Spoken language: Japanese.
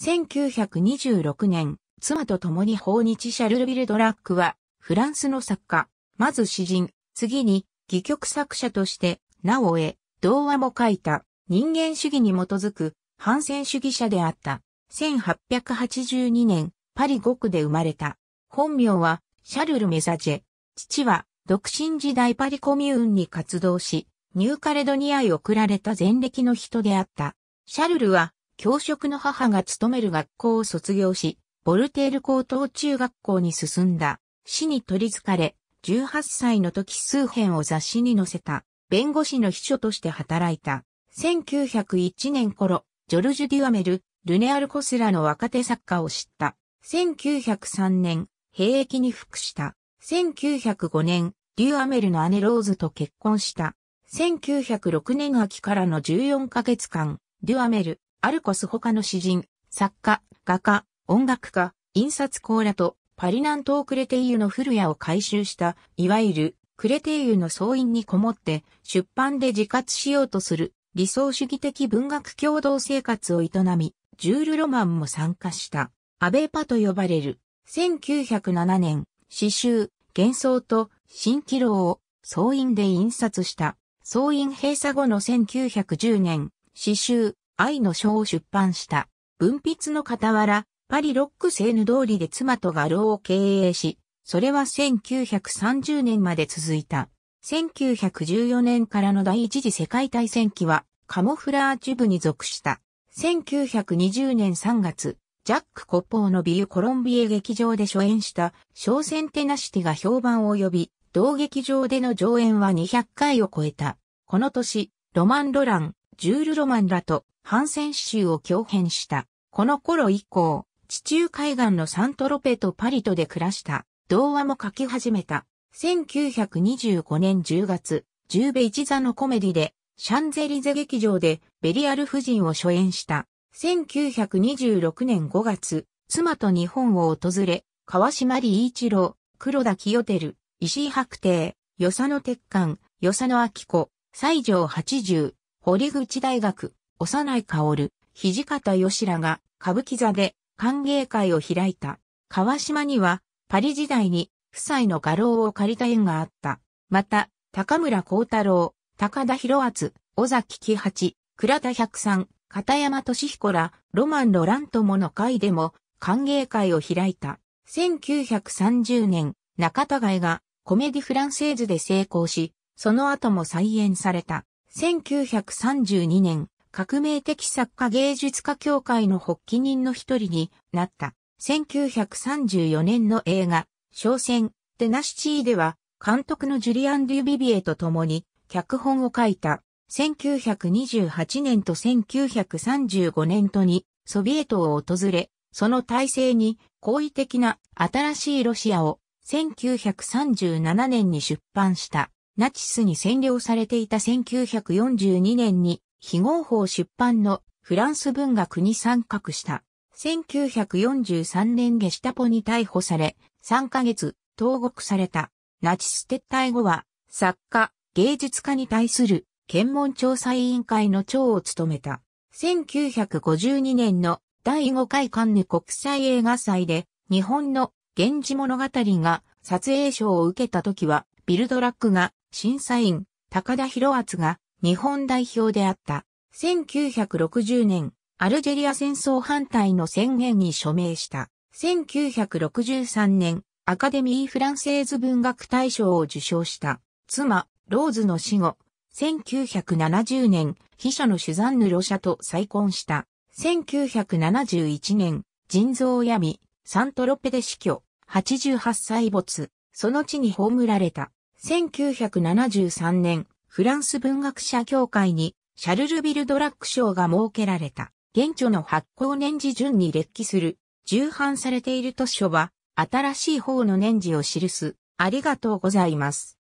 1926年、妻と共に訪日シャルル・ビルドラックは、フランスの作家、まず詩人、次に、戯曲作者として、なおえ、童話も書いた、人間主義に基づく、反戦主義者であった。1882年、パリ5区で生まれた。本名は、シャルル・メザジェ。父は、独身時代パリコミューンに活動し、ニューカレドニアへ送られた前歴の人であった。シャルルは、教職の母が勤める学校を卒業し、ボルテール高等中学校に進んだ。死に取り憑かれ、18歳の時数編を雑誌に載せた、弁護士の秘書として働いた。1901年頃、ジョルジュ・デュアメル、ルネアル・コスラの若手作家を知った。1903年、兵役に服した。1905年、デュアメルの姉ローズと結婚した。1906年秋からの14ヶ月間、デュアメル、アルコス他の詩人、作家、画家、音楽家、印刷コーラとパリ南東クレテイユの古屋を回収した、いわゆるクレテイユの総員にこもって出版で自活しようとする理想主義的文学共同生活を営み、ジュール・ロマンも参加した、アベーパと呼ばれる、1907年、詩集、幻想と新記録を総員で印刷した、総員閉鎖後の1910年、詩集、愛の書を出版した。文筆の傍ら、パリロックセーヌ通りで妻と画廊を経営し、それは1930年まで続いた。1914年からの第一次世界大戦期は、カモフラージュ部に属した。1920年3月、ジャック・コッポーのビュー・コロンビエ劇場で初演した小センテナシティが評判を呼び、同劇場での上演は200回を超えた。この年、ロマン・ロラン、ジュール・ロマンらと反戦州を強編した。この頃以降、地中海岸のサントロペとパリとで暮らした童話も書き始めた。1925年10月、十ベ一座のコメディで、シャンゼリゼ劇場でベリアル夫人を初演した。1926年5月、妻と日本を訪れ、川島理一郎、黒田清照、石井白帝、与謝野鉄管、与謝野明子、西条八十、堀口大学、幼い薫、土方義らが歌舞伎座で歓迎会を開いた。川島にはパリ時代に夫妻の画廊を借りた縁があった。また、高村光太郎、高田博厚、尾崎喜八、倉田百三、片山俊彦ら、ロマン・ロラン友の会でも歓迎会を開いた。1930年、中田街がコメディフランセーズで成功し、その後も再演された。1932年、革命的作家芸術家協会の発起人の一人になった。1934年の映画、商戦、テナシティでは、監督のジュリアン・デュビビエと共に、脚本を書いた。1928年と1935年とに、ソビエトを訪れ、その体制に、好意的な新しいロシアを、1937年に出版した。ナチスに占領されていた1942年に非合法出版のフランス文学に参画した。1943年ゲシタポに逮捕され、3ヶ月、投獄された。ナチス撤退後は、作家、芸術家に対する、検問調査委員会の長を務めた。1952年の第5回カンヌ国際映画祭で、日本の源氏物語が撮影賞を受けた時は、ビルドラックが審査員、高田博厚が日本代表であった。1960年、アルジェリア戦争反対の宣言に署名した。1963年、アカデミー・フランセーズ文学大賞を受賞した。妻、ローズの死後、1970年、秘書のシュザンヌ・ロシャと再婚した。1971年、腎臓を病み、サントロペで死去、88歳没、その地に葬られた。1973年、フランス文学者協会にシャルルビルドラック賞が設けられた。現著の発行年次順に列記する、重版されている図書は、新しい方の年次を記す。ありがとうございます。